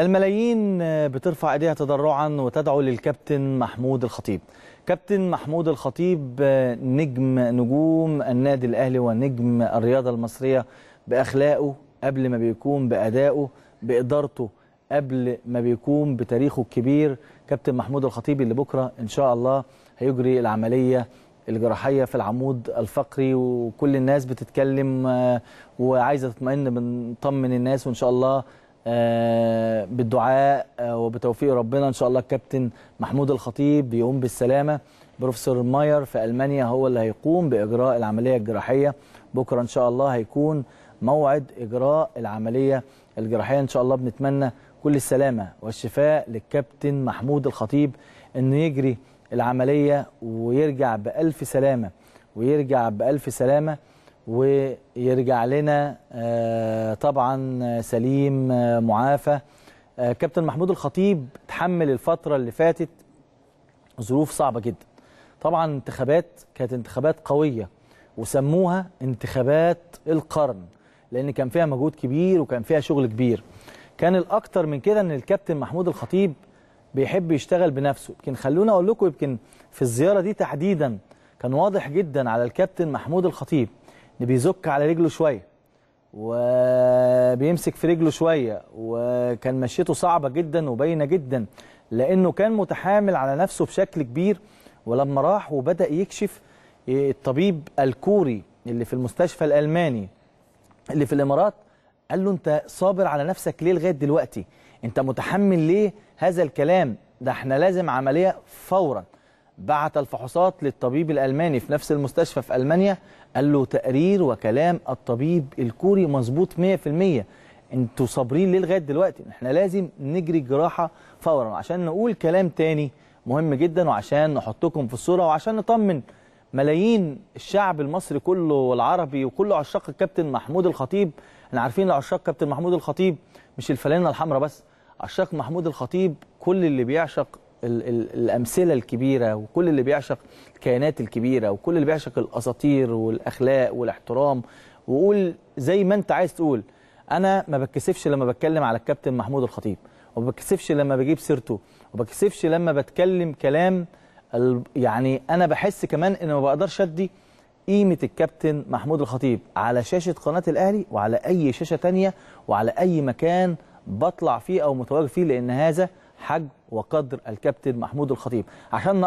الملايين بترفع ايديها تضرعا وتدعو للكابتن محمود الخطيب كابتن محمود الخطيب نجم نجوم النادي الاهلي ونجم الرياضه المصريه باخلاقه قبل ما بيكون بادائه بادارته قبل ما بيكون بتاريخه الكبير كابتن محمود الخطيب اللي بكره ان شاء الله هيجري العمليه الجراحيه في العمود الفقري وكل الناس بتتكلم آه، وعايزه تطمئن بنطمن الناس وان شاء الله آه، بالدعاء آه، وبتوفيق ربنا ان شاء الله الكابتن محمود الخطيب بيقوم بالسلامه بروفيسور ماير في المانيا هو اللي هيقوم باجراء العمليه الجراحيه بكره ان شاء الله هيكون موعد اجراء العمليه الجراحيه ان شاء الله بنتمنى كل السلامه والشفاء للكابتن محمود الخطيب انه يجري العمليه ويرجع بالف سلامه ويرجع بالف سلامه ويرجع لنا آه، طبعا سليم آه، معافى آه، كابتن محمود الخطيب تحمل الفتره اللي فاتت ظروف صعبه جدا طبعا انتخابات كانت انتخابات قويه وسموها انتخابات القرن لان كان فيها مجهود كبير وكان فيها شغل كبير كان الاكتر من كده ان الكابتن محمود الخطيب بيحب يشتغل بنفسه يمكن خلونا اقول لكم يمكن في الزياره دي تحديدا كان واضح جدا على الكابتن محمود الخطيب بيزك على رجله شويه وبيمسك في رجله شويه وكان مشيته صعبه جدا وباينه جدا لانه كان متحامل على نفسه بشكل كبير ولما راح وبدا يكشف الطبيب الكوري اللي في المستشفى الالماني اللي في الامارات قال له انت صابر على نفسك ليه لغايه دلوقتي انت متحمل ليه هذا الكلام ده احنا لازم عمليه فورا بعت الفحوصات للطبيب الألماني في نفس المستشفى في ألمانيا قال له تقرير وكلام الطبيب الكوري مظبوط 100% انتوا صابرين ليه لغايه دلوقتي احنا لازم نجري الجراحه فورا عشان نقول كلام تاني مهم جدا وعشان نحطكم في الصوره وعشان نطمن ملايين الشعب المصري كله والعربي وكل عشاق الكابتن محمود الخطيب احنا عارفين عشاق كابتن محمود الخطيب مش الفلانه الحمراء بس عشاق محمود الخطيب كل اللي بيعشق ال ال الامثله الكبيره وكل اللي بيعشق الكيانات الكبيره وكل اللي بيعشق الاساطير والاخلاق والاحترام وقول زي ما انت عايز تقول انا ما بتكسفش لما بتكلم على الكابتن محمود الخطيب وما بتكسفش لما بجيب سيرته وما بتكسفش لما بتكلم كلام يعني انا بحس كمان ان ما بقدرش ادي قيمه الكابتن محمود الخطيب على شاشه قناه الاهلي وعلى اي شاشه تانية وعلى اي مكان بطلع فيه او متواجد فيه لان هذا حجم وقدر الكابتن محمود الخطيب عشان